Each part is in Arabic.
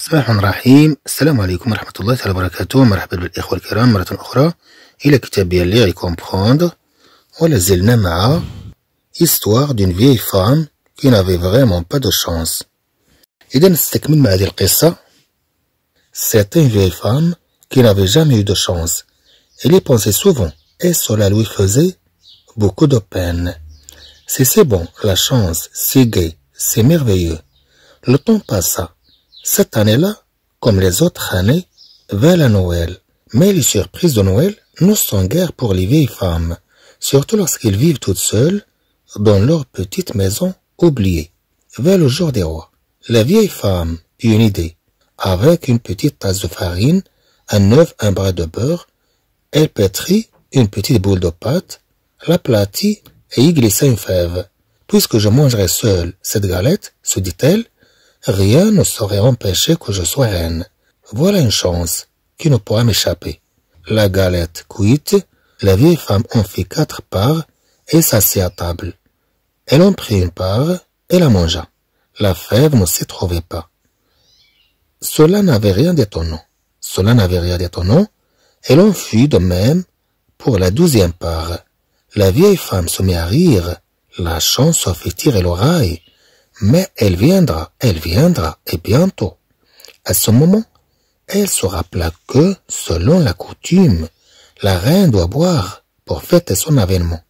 صباح était السلام عليكم ورحمة Histoire d'une vieille femme qui n'avait vraiment pas de chance إذا vieille femme qui n'avait jamais eu de chance Elle y pensait souvent et cela lui faisait beaucoup de peine C'est bon, la chance, c'est si gay, c'est merveilleux Le temps passa cette année-là, comme les autres années, va la Noël. Mais les surprises de Noël ne sont guère pour les vieilles femmes, surtout lorsqu'elles vivent toutes seules dans leur petite maison oubliée. Va le jour des rois, la vieille femme eut une idée. Avec une petite tasse de farine, un œuf, un bras de beurre, elle pétrit une petite boule de pâte, l'aplatit et y glissa une fève. Puisque je mangerai seule cette galette, se dit-elle, Rien ne saurait empêcher que je sois reine. Voilà une chance qui ne pourra m'échapper. La galette cuite, la vieille femme en fit quatre parts et s'assit à table. Elle en prit une part et la mangea. La fève ne s'y trouvait pas. Cela n'avait rien d'étonnant. Cela n'avait rien d'étonnant, Elle en fut de même pour la douzième part. La vieille femme se mit à rire. La chance se fit tirer l'oreille. Mais elle viendra, elle viendra, et bientôt. À ce moment, elle se rappela que, selon la coutume, la reine doit boire pour fêter son avènement.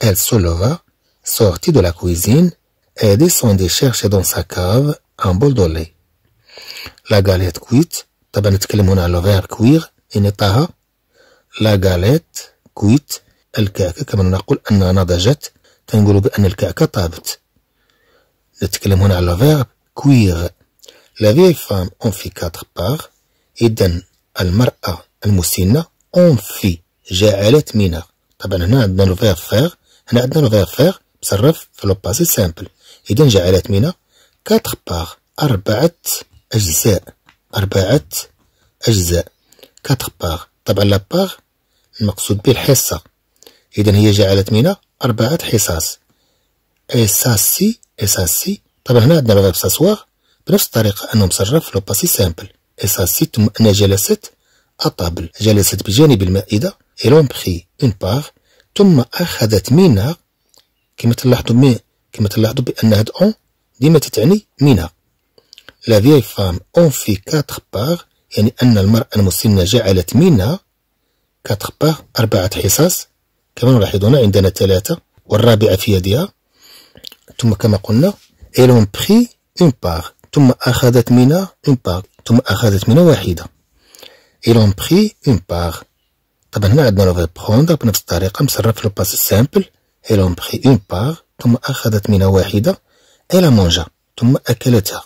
Elle se leva, sortit de la cuisine et descendit chercher dans sa cave un bol de lait. La galette cuite, tabanet La galette cuite, elle La La on الكعكة كما نقول نتكلم هنا على فيرب كويغ لا فيي فام اون في كاتر باغ إذن المرأة المسنة اون في جعلت منها طبعا هنا عندنا لو فيرب فيغ هنا عندنا لو فيرب فيغ مصرف في لو باسي سامبل إذن جعلت منها كاتر باغ أربعة أجزاء أربعة أجزاء كاتر باغ طبعا لا باغ المقصود به الحصة إذن هي جعلت منها أربعة حصص إساسي اس اس سي طبعا هنا عندنا ملف ساسوار بنفس الطريقة أنه مصرف لو باسي سامبل اس اس سي ثم أنا جلست أطابل جلست بجانب المائدة إلون بخي اون باغ ثم أخذت منها كما تلاحظوا مي كما تلاحظوا بأن هاد أون ديما تتعني منها لا فيي فام أون في كاتر باغ يعني أن المرأة المسنة جعلت منها كاتر باغ أربعة حصص كما نلاحظون عندنا ثلاثة والرابعة في يدها ثم كما قلنا إيلون بخي اون باغ ثم أخذت منا اون باغ ثم أخذت منا واحدة إيلون بخي اون باغ طبعا هنا عندنا لو فيرب بخوندر بنفس الطريقة مصرف لو باس سامبل إيلون بخي اون باغ ثم أخذت منا واحدة إلا مونجا ثم أكلتها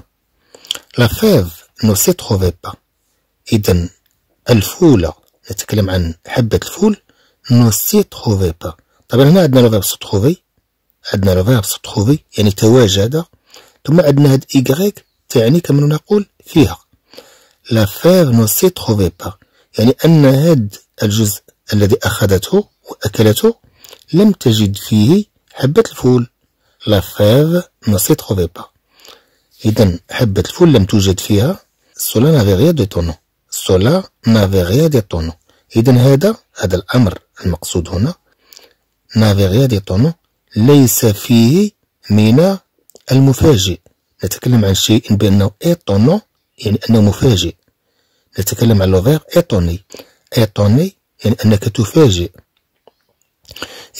لا فيف نو سي تخوفي با إذن الفول نتكلم عن حبة الفول نو سي تخوفي با طبعا هنا عندنا لو فيرب سو تخوفي عندنا فيرب ستروفي يعني تواجد ثم عندنا هاد إيكغيك تعني كما نقول فيها لا فيرب نو سي تخوفي با يعني أن هاد الجزء الذي أخذته وأكلته لم تجد فيه حبة الفول لا فيرب نو سي تخوفي با إذا حبة الفول لم توجد فيها سولا نافي غيا دي تونو سولا نافي غيا دي تونو إذا هذا هذا الأمر المقصود هنا نافي غيا دي تونو ليس فيه من المفاجئ نتكلم عن شيء بأنه إيطونون يعني أنه مفاجئ نتكلم عن لوفير إيطوني إيطوني يعني أنك تفاجئ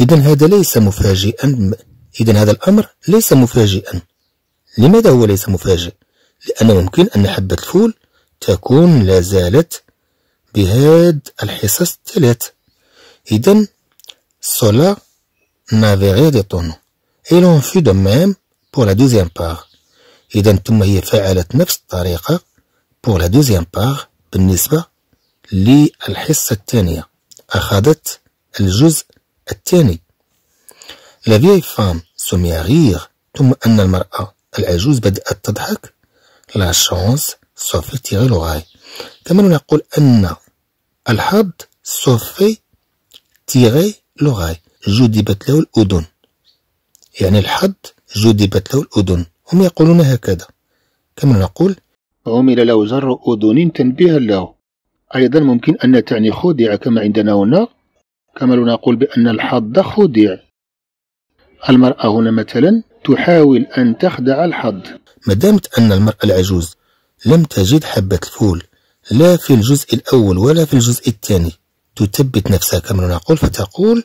إذا هذا ليس مفاجئا إذا هذا الأمر ليس مفاجئا لماذا هو ليس مفاجئ؟ لانه ممكن أن حبة الفول تكون لا زالت بهاد الحصص الثلاث إذا صلا نافيغي دي d'étonnant. Et في دو ميم même لا دوزيام deuxième part. إذا ثم هي فعلت نفس الطريقة pour لا دوزيام part بالنسبة للحصة الثانية أخذت الجزء الثاني لا فيي فام سوميا غير à ثم أن المرأة العجوز بدأت تضحك لا شونس سوفي تيغي لوغاي كما نقول أن الحظ سوفي تيغي لوغاي جذبت له الأذن يعني الحد جذبت له الأذن هم يقولون هكذا كما نقول عمل له زر أذن تنبيها له أيضا ممكن أن تعني خدع كما عندنا هنا كما نقول بأن الحظ خدع المرأة هنا مثلا تحاول أن تخدع الحظ ما دامت أن المرأة العجوز لم تجد حبة الفول لا في الجزء الأول ولا في الجزء الثاني تثبت نفسها كما نقول فتقول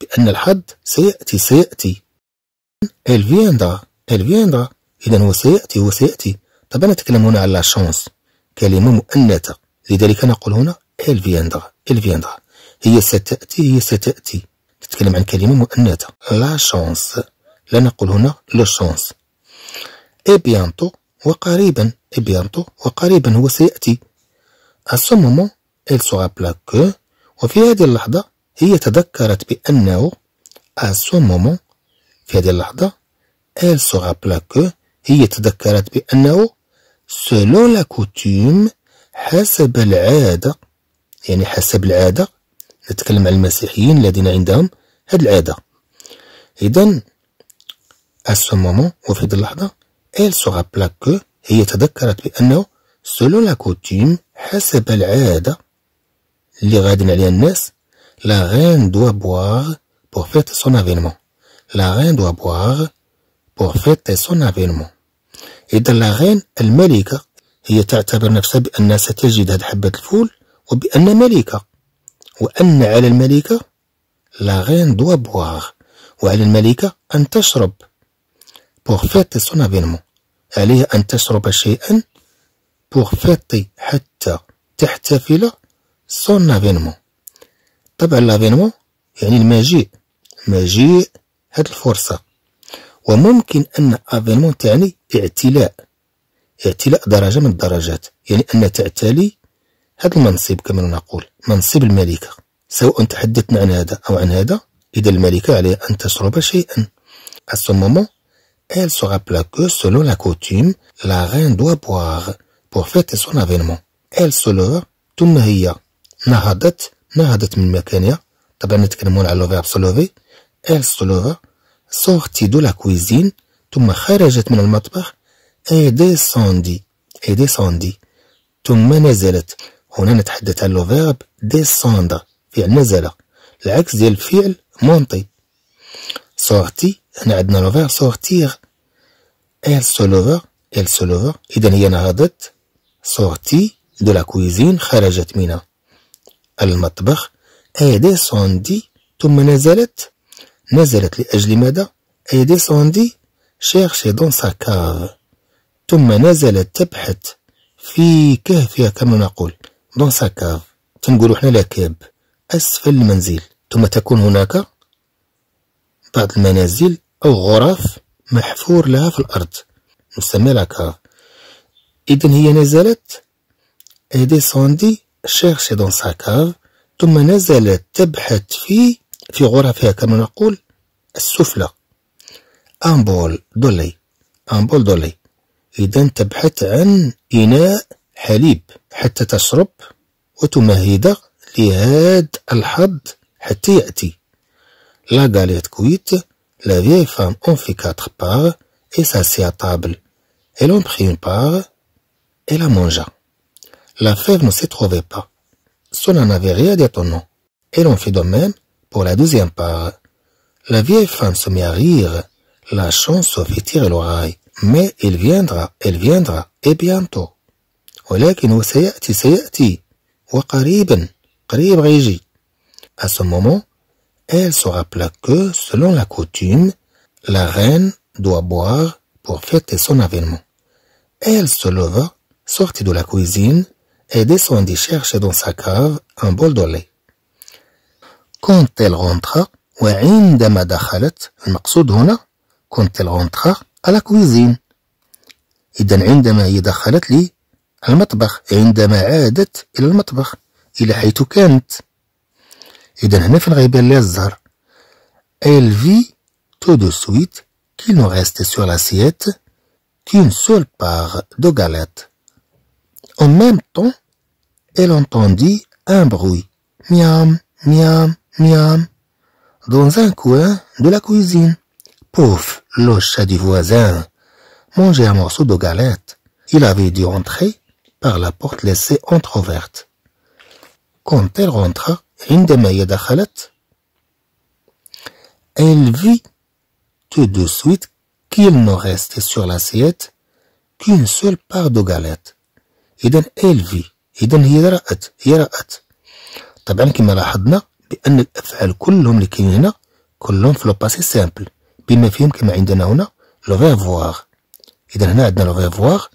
بأن الحد سيأتي سيأتي إل فيندا إل فيندا إذا هو سيأتي هو سيأتي طبعا نتكلم هنا على شونس كلمة مؤنثة لذلك نقول هنا إل فيندا إل فيندا هي ستأتي هي ستأتي تتكلم عن كلمة مؤنثة لا شونس لا نقول هنا لو شونس اي بيانتو وقريبا اي بيانتو وقريبا هو سيأتي أسو مومون إل سوغا بلاكو وفي هذه اللحظة هي تذكرت بأنه أسو ce في هذه اللحظة elle se rappela que هي تذكرت بأنه selon la coutume حسب العادة يعني حسب العادة نتكلم عن المسيحيين الذين عندهم هذه العادة إذن أسو ce وفي هذه اللحظة elle se rappela que هي تذكرت بأنه selon la coutume حسب العادة اللي غادين عليها الناس La reine doit boire pour fêter son avènement. La reine doit boire pour fêter son avènement. إذا لا رين الملكة هي تعتبر نفسها بأنها ستجد هذه حبة الفول وبأن ملكة وأن على الملكة لا رين دوا بواغ وعلى الملكة أن تشرب بوغ فيتي سون افينمون عليها أن تشرب شيئا بوغ فيتي حتى تحتفل سون افينمون طبعا لافينمون يعني المجيء مجيء هاد الفرصة وممكن أن افينمون تعني اعتلاء اعتلاء درجة من الدرجات يعني أن تعتلي هاد المنصب كما نقول منصب الملكة سواء تحدثنا عن هذا أو عن هذا إذا الملكة عليها أن تشرب شيئا à ce moment elle sera plaquée selon la coutume la reine doit boire pour fêter son avènement elle se leva ثم هي نهضت نهضت من مكانها طبعا نتكلمون على لوفي ابسولوفي ال سولوفا سورتي دو لا كويزين ثم خرجت من المطبخ اي ديسوندي اي ديسوندي ثم نزلت هنا نتحدث عن لوفيرب ديسوندا فعل نزل العكس ديال الفعل مونتي سورتي هنا عندنا لو سورتيغ ال سولوفا ال سولوفا اذا هي نهضت سورتي دو لا كويزين خرجت منها المطبخ سوندي ثم نزلت نزلت لأجل ماذا descendit chercher dans دون ساكاف ثم نزلت تبحث في كهفها كما نقول دون ساكاف تنقولوا حنا لها أسفل المنزل ثم تكون هناك بعض المنازل أو غرف محفور لها في الأرض نسمي لها كاف هي نزلت سوندي شخصي دون ساكاف ثم نزلت تبحث في في غرفها كما نقول السفلى امبول دولي امبول دولي اذا تبحث عن اناء حليب حتى تشرب وتمهد لهاد الحظ حتى ياتي لا غاليت كويت لا في فام اون في كاتر باغ اي سا سي ا طابل اي لون بري اون باغ اي لا مونجا la fève ne s'y trouvait pas. Cela n'avait rien d'étonnant. Et l'on fit de même pour la deuxième part. La vieille femme se mit à rire. La chance se fit tirer l'oreille. Mais il viendra, elle viendra, et bientôt. À ce moment, elle se rappela que, selon la coutume, la reine doit boire pour fêter son avènement. Elle se leva, sortit de la cuisine et descendit chercher dans sa cave un bol de lait. Quand elle rentra, وعندما دخلت المقصود هنا كنت الغونترا على كويزين إذا عندما هي دخلت لي المطبخ عندما عادت إلى المطبخ إلى حيث كانت إذا هنا فين غيبان لي الزهر elle vit tout de suite qu'il nous reste sur l'assiette qu'une seule part de galette En même temps, elle entendit un bruit. Miam, miam, miam. Dans un coin de la cuisine. Pouf, le chat du voisin mangeait un morceau de galette. Il avait dû entrer par la porte laissée entr'ouverte. Quand elle rentra, une des elle vit tout de suite qu'il ne restait sur l'assiette qu'une seule part de galette. اذا في اذا هي رأت هي رأت طبعا كما لاحظنا بان الافعال كلهم اللي كاينين هنا كلهم في لو باسي سامبل بما فيهم كما عندنا هنا لو فيفوار اذا هنا عندنا لو فيفوار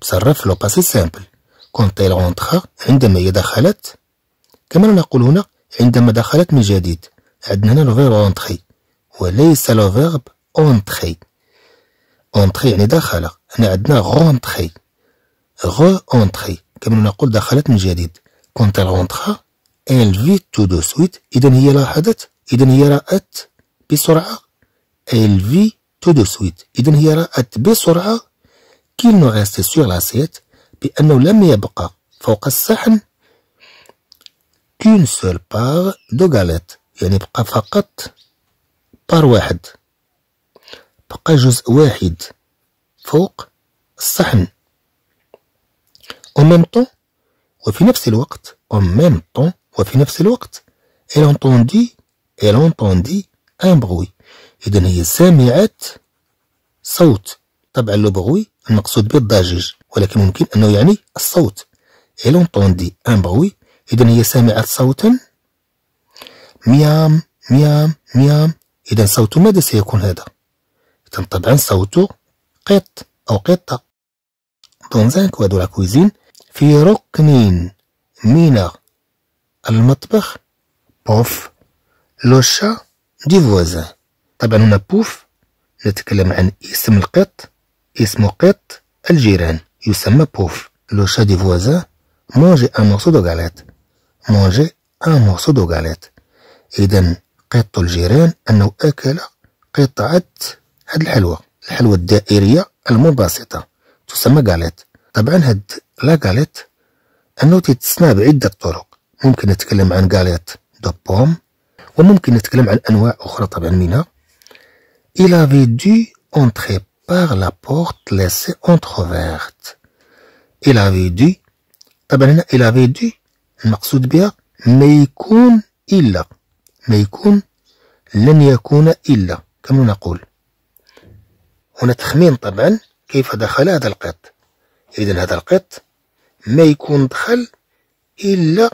تصرف في لو باسي سامبل كونت اونتخا عندما هي دخلت كما نقول هنا عندما دخلت من جديد عندنا هنا لو فيرب اونتخي وليس لو فيرب اونتخي اونتخي يعني دخل هنا عندنا غونتخي re-entrer كما نقول دخلت من جديد quand elle rentra, elle vit tout de suite إذا هي لاحظت إذا هي رأت بسرعة elle vit tout de suite إذا هي رأت بسرعة qu'il ne reste sur l'assiette بأنه لم يبقى فوق الصحن qu'une seule part de galette يعني بقى فقط بار واحد بقى جزء واحد فوق الصحن en même temps وفي نفس الوقت en même temps وفي نفس الوقت elle entendit elle entendit un bruit إذا هي سمعت صوت طبعا لو بروي المقصود به الضجيج ولكن ممكن أنه يعني الصوت elle entendit un bruit إذا هي سمعت صوتا ميام ميام ميام إذا صوت ماذا سيكون هذا؟ إذا طبعا صوت قط أو قطة دونزانك وهذو لا كويزين في ركن من المطبخ بوف لوشا دي فوازان طبعا هنا بوف نتكلم عن اسم القط اسم قط الجيران يسمى بوف لوشا دي فوازان مونجي ان مورسو دو غاليت مونجي ان مورسو دو غاليت اذا قط الجيران انه اكل قطعه هاد الحلوى الحلوى الدائريه المنبسطه تسمى غاليت طبعا هاد لا غاليت انه تتسنى بعده طرق ممكن نتكلم عن غاليت دو بوم وممكن نتكلم عن انواع اخرى طبعا منها الى avait dû بار par la porte laissée entr'ouverte il avait طبعا هنا الى avait المقصود بها ما يكون الا ما يكون لن يكون الا كما نقول هنا تخمين طبعا كيف دخل هذا القط إذا هذا القط ما يكون دخل إلا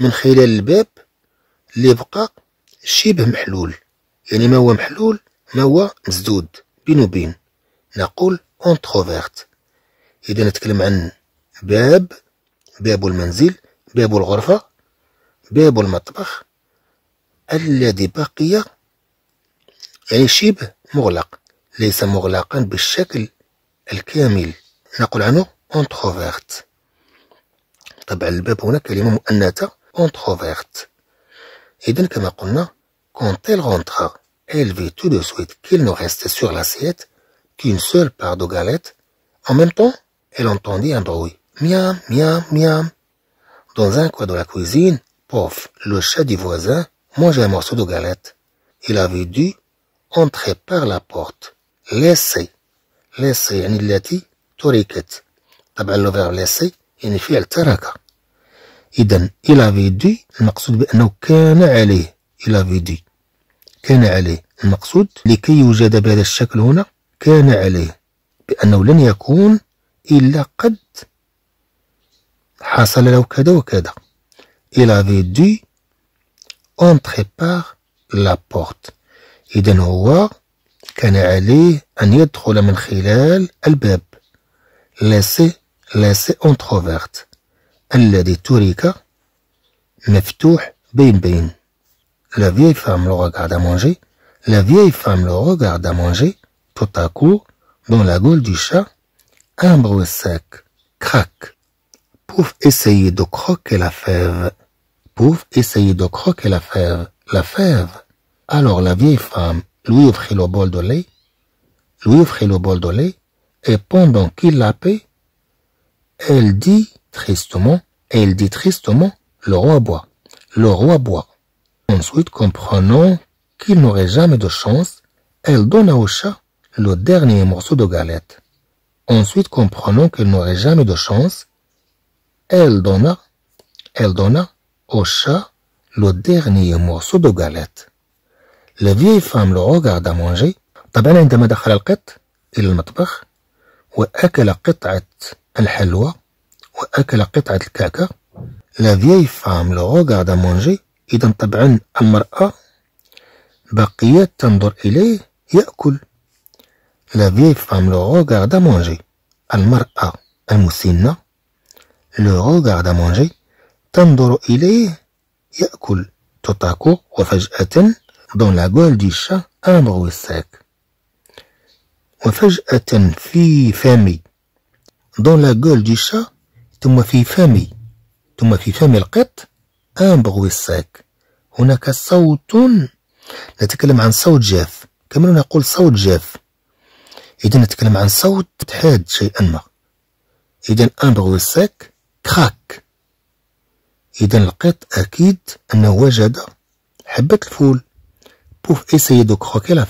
من خلال الباب اللي بقى شبه محلول يعني ما هو محلول ما هو مسدود بين وبين نقول اونتروفيرت إذا نتكلم عن باب باب المنزل باب الغرفة باب المطبخ الذي بقي يعني شبه مغلق ليس مغلقا بالشكل الكامل نقول عنه انتروفيرت طبعا الباب هنا انتروفيرت quand elle rentra elle vit tout de suite qu'il ne restait sur l'assiette qu'une seule part de galette en même temps elle entendit un bruit miam miam miam dans un coin de la cuisine pof le chat du voisin mangeait un morceau de galette il avait dû entrer par la porte laisser laisser يعني dit. تركت طبعا لو فيرب لاسي يعني فعل ترك إذا إلا فيدي المقصود بأنه كان عليه إلا فيدي كان عليه المقصود لكي يوجد بهذا الشكل هنا كان عليه بأنه لن يكون إلا قد حصل له كذا وكذا الى avait دي entrer par لا بورت إذا هو كان عليه أن يدخل من خلال الباب laisser, laisser Elle الذي ترك مفتوح بين بين. La vieille femme le regarde à manger. La vieille femme le regarde à manger. Tout à coup, dans la gueule du chat, un bruit sec, craque. Pouf essayer de croquer la fève. Pouf essayer de croquer la fève. La fève. Alors la vieille femme lui offrit le bol de lait. Lui offrit le bol de lait et pendant qu'il la paie, elle dit tristement, elle dit tristement, le roi boit, le roi boit. Ensuite, comprenant qu'il n'aurait jamais de chance, elle donna au chat le dernier morceau de galette. Ensuite, comprenant qu'il n'aurait jamais de chance, elle donna, elle donna au chat le dernier morceau de galette. La vieille femme le regarda manger. طبعا عندما دخل القط وأكل قطعة الحلوى وأكل قطعة الكعكة لا فيي فام لو غاردا مونجي إذا طبعا المرأة بقيت تنظر إليه يأكل لا فيي فام لو غاردا مونجي المرأة المسنة لو غاردا مونجي تنظر إليه يأكل تطاكو وفجأة دون لا غول دي شا ان بغوي الساك وفجأة في فمي دون لا جول دي شا ثم في فمي ثم في فم القط ان بغويساك هناك صوت نتكلم عن صوت جاف كما نقول صوت جاف إذا نتكلم عن صوت حاد شيئا ما إذا ان بغويساك كراك إذا القط أكيد أنه وجد حبة الفول بوف إيسيي دو كروكي لا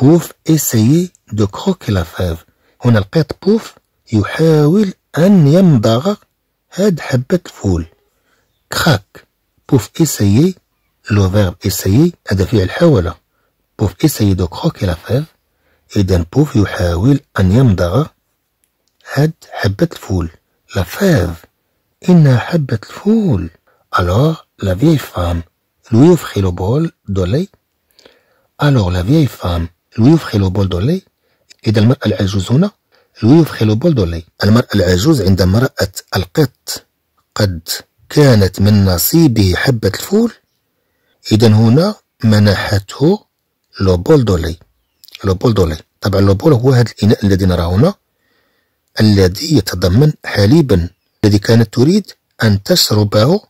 بوف إسيي دو كروكي لافاف هنا لقيت بوف يحاول أن يمضغ هاد حبة الفول كراك بوف إسيي لو فيرب إسيي هذا فعل حاول بوف إسيي دو كروكي لافاف إذا بوف يحاول أن يمضغ هاد حبة الفول لافاف إنها حبة الفول ألوغ لا فيي فام لو يفخي لو بول دولي ألوغ لا فيي فام ويفخل بولدولي إذا المرأة العجوز هنا ويفخل بولدولي المرأة العجوز عندما رأت القط قد كانت من نصيبه حبة الفول إذا هنا منحته لو دولي لوبول دولي طبعا لو بول هو هذا الإناء الذي نراه هنا الذي يتضمن حليبا الذي كانت تريد أن تشربه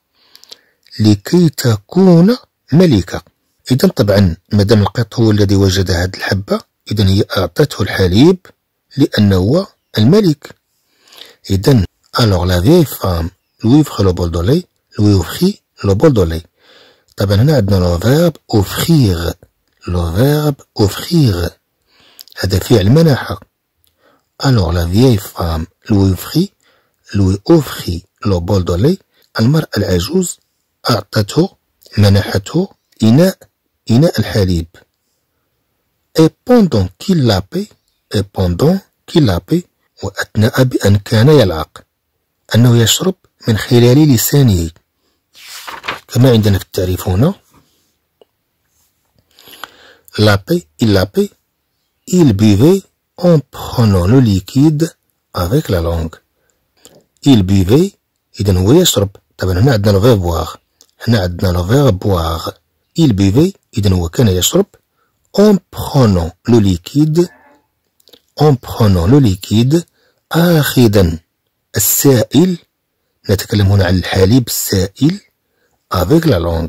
لكي تكون ملكة اذا طبعا مادام القط هو الذي وجد هاد الحبه اذا هي اعطته الحليب لانه هو الملك إذن الوغ لا فيي فام لويفخ لو بولدولي لويفخي لو بولدولي طبعا هنا عندنا لو فيرب اوفخيغ لو فيرب اوفخيغ هذا فعل مناحه الوغ لا فيي فام لويفخي لوي اوفخي لو بولدولي المراه العجوز اعطته منحته اناء إناء الحليب et pendant qu'il lapait et pendant qu'il lapait وأثناء بأن كان يلعق أنه يشرب من خلال لسانه كما عندنا في التعريف هنا لابي il lapait il buvait en prenant le liquide avec la langue il buvait إذا هو يشرب طبعا هنا عندنا لو فيغ بواغ هنا عندنا لو فيغ بواغ il buvait إذا هو كان يشرب en prenant le liquide en prenant le liquide آخذا السائل نتكلم هنا عن الحليب السائل افيك لا لونغ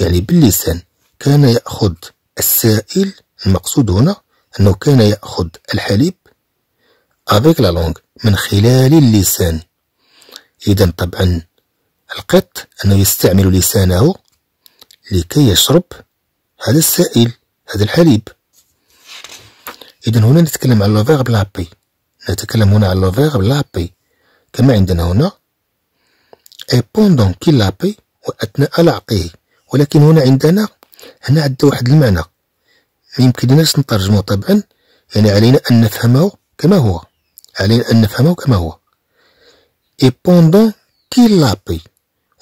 يعني باللسان كان يأخذ السائل المقصود هنا أنه كان يأخذ الحليب افيك لا لونغ من خلال اللسان إذا طبعا القط أنه يستعمل لسانه لكي يشرب هذا السائل هذا الحليب إذا هنا نتكلم على لوفيغ لابي نتكلم هنا على لوفيغ لابي كما عندنا هنا اي بوندون كي لابي وأثناء لعقه ولكن هنا عندنا هنا عندنا واحد المعنى ما يمكنناش نترجمه طبعا يعني علينا أن نفهمه كما هو علينا أن نفهمه كما هو اي بوندون كي لابي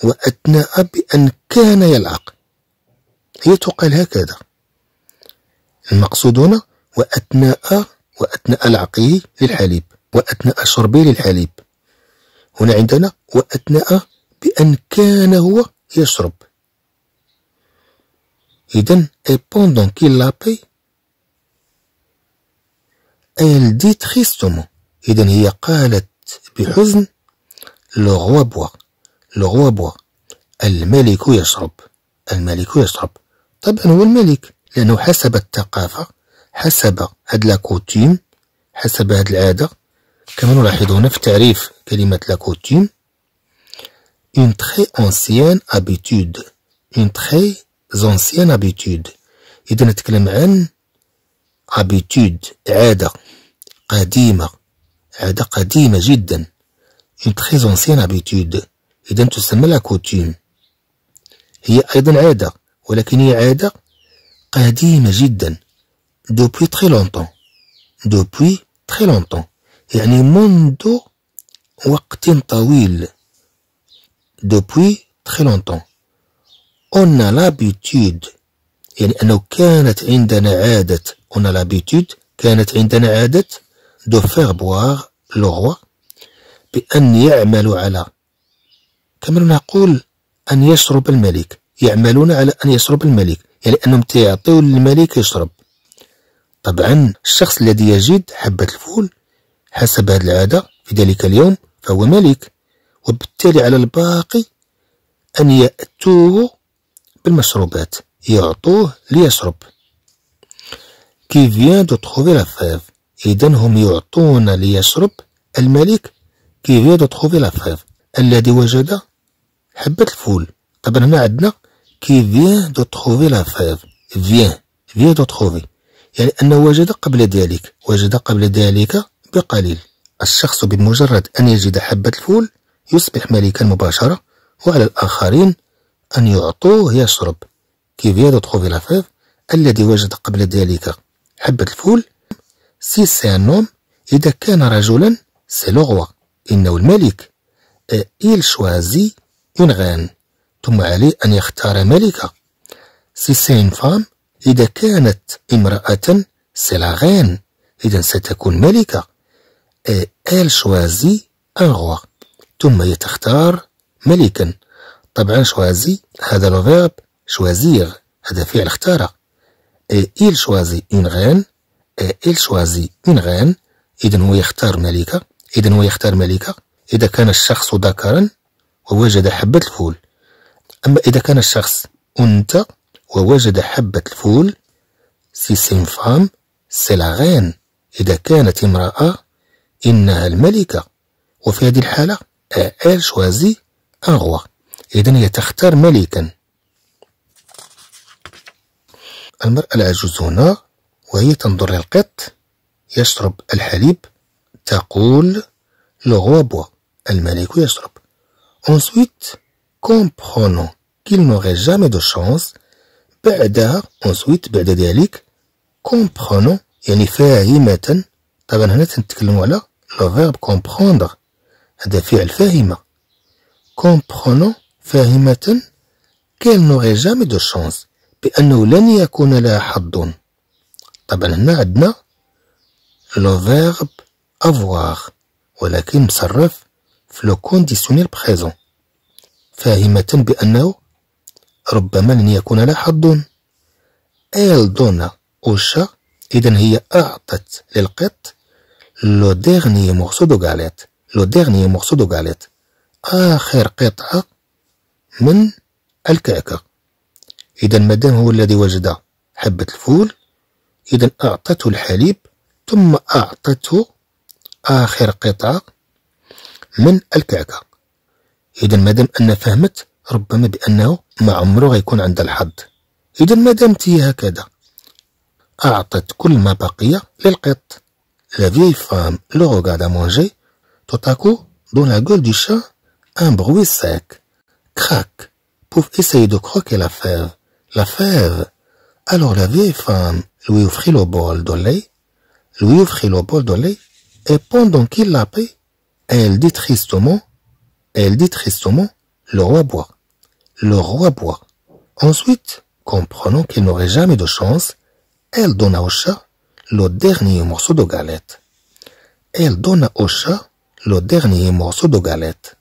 وأثناء بأن كان يلعق هي تقال هكذا المقصود هنا وأثناء وأثناء العقي للحليب وأثناء شربه للحليب هنا عندنا وأثناء بأن كان هو يشرب إذن أي بوندون كي لابي paye elle dit إذن هي قالت بحزن le roi boit le الملك يشرب الملك يشرب طبعا هو الملك لأنه حسب الثقافة حسب هاد لاكوتيم حسب هاد العادة كما نلاحظون في تعريف كلمة لاكوتيم اون تخي اونسيان ابيتود اون تخي زونسيان ابيتود إذا نتكلم عن ابيتود عادة قديمة عادة قديمة جدا اون تخي زونسيان ابيتود إذا تسمى لاكوتيم هي أيضا عادة ولكن هي عادة قديمة جدا دوبوي تخي لونطون دوبوي تخي لونطون يعني منذ وقت طويل دوبوي تخي لونطون اون لابيتود يعني انه كانت عندنا عادة اون لابيتود كانت عندنا عادة دو فيغ بواغ لوغوا بأن يعمل على كما نقول أن يشرب الملك يعملون على أن يشرب الملك يعني أنهم تيعطيو للملك يشرب طبعا الشخص الذي يجد حبة الفول حسب هذه العادة في ذلك اليوم فهو ملك وبالتالي على الباقي أن يأتوه بالمشروبات يعطوه ليشرب كي فيان دو تخوفي لافيف إذا هم يعطون ليشرب الملك كي فيان دو تخوفي لافيف الذي وجد حبة الفول طبعا هنا عندنا كي فيان دو تخوفي la fève فيان دو تخوفي يعني أنه وجد قبل ذلك وجد قبل ذلك بقليل الشخص بمجرد أن يجد حبة الفول يصبح ملكا مباشرة وعلى الآخرين أن يعطوه يشرب كي فيان دو تخوفي la الذي وجد قبل ذلك حبة الفول سي سي ان نوم إذا كان رجلا سي لو إنه الملك إيل شوازي une غان ثم عليه أن يختار ملكة سيسين فام إذا كانت امرأة سلاغين إذا ستكون ملكة إل شوازي أغوى ثم يتختار ملكا طبعا شوازي هذا لو شوازيغ هذا فعل اختار إل شوازي إن غين إل شوازي إن غين إذا هو يختار ملكة إذا هو يختار ملكة إذا كان الشخص ذكرا ووجد حبة الفول أما إذا كان الشخص أنثى ووجد حبة الفول سي سين فام سي لا غين إذا كانت امرأة إنها الملكة وفي هذه الحالة أل شوازي أن روا إذا هي تختار ملكا المرأة العجوز هنا وهي تنظر للقط يشرب الحليب تقول لو غوا بوا الملك يشرب ensuite comprenant qu'il n'aurait jamais de chance, Bédar, ensuite Bédédéalik, comprenant, et n'y fait aïe metten, tabanhanet le verbe comprendre, adafi al-fahima. Comprenant, fahimaten, qu'il n'aurait jamais de chance, pi annou l'aniyakuna la haddun. Tabanhanna adna, le verbe avoir, ou la kim sarraf, le conditionnel présent. فاهمة بأنه ربما لن يكون لها حظ إل دونا أوشا إذا هي أعطت للقط لو ديغني مورسو دو غاليت لو ديغني مورسو دو غاليت آخر قطعة من الكعكة إذا مادام هو الذي وجد حبة الفول إذا أعطته الحليب ثم أعطته آخر قطعة من الكعكة اذا مادام ان فهمت ربما بانه ما عمره غيكون عند الحظ اذا مادام هي هكذا اعطت كل ما بقي للقط لا في فام لو غارد مونجي مانجي توتاكو دون لا غول دي شا ان بروي سيك كراك بوف ايساي دو كروكي لا فيف لا فيف لا la فام femme lui offrit le bol de lait lui offrit le bol de lait et pendant qu'il l'appelait elle dit tristement Elle dit tristement le roi boit. Le roi boit. Ensuite, comprenant qu'il n'aurait jamais de chance, elle donna au chat le dernier morceau de galette. Elle donna au chat le dernier morceau de galette.